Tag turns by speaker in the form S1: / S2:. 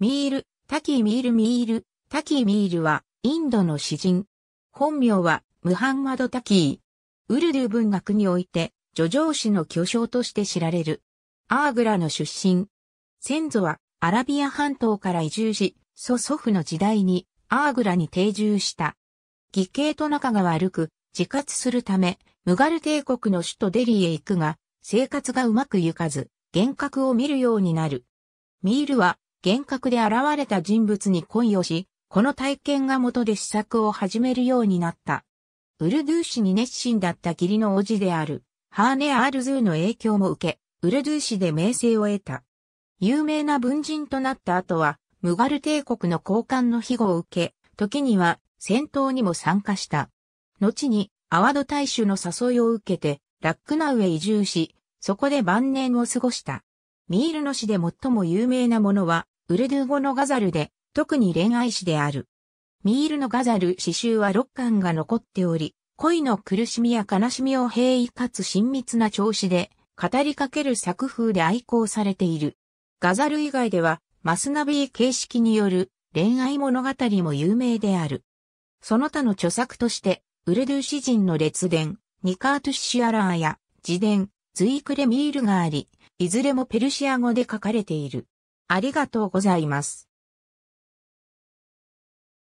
S1: ミール、タキーミールミール、タキーミールは、インドの詩人。本名は、ムハンマド・タキー。ウルドゥ文学において、叙情詩の巨匠として知られる。アーグラの出身。先祖は、アラビア半島から移住し、祖祖父の時代に、アーグラに定住した。義兄と仲が悪く、自活するため、ムガル帝国の首都デリーへ行くが、生活がうまくいかず、幻覚を見るようになる。ミールは、幻覚で現れた人物に恋をし、この体験が元で試作を始めるようになった。ウルドゥーシに熱心だった義理の叔父である、ハーネ・アールズーの影響も受け、ウルドゥーシで名声を得た。有名な文人となった後は、ムガル帝国の高官の庇護を受け、時には戦闘にも参加した。後に、アワド大衆の誘いを受けて、ラックナウへ移住し、そこで晩年を過ごした。ミールの詩で最も有名なものは、ウルドゥー語のガザルで、特に恋愛詩である。ミールのガザル詩集は6巻が残っており、恋の苦しみや悲しみを平易かつ親密な調子で、語りかける作風で愛好されている。ガザル以外では、マスナビー形式による恋愛物語も有名である。その他の著作として、ウルドゥー詩人の列伝、ニカートゥシアラーや自伝、随クレミールがあり、いずれもペルシア語で書かれている。ありがとうございます。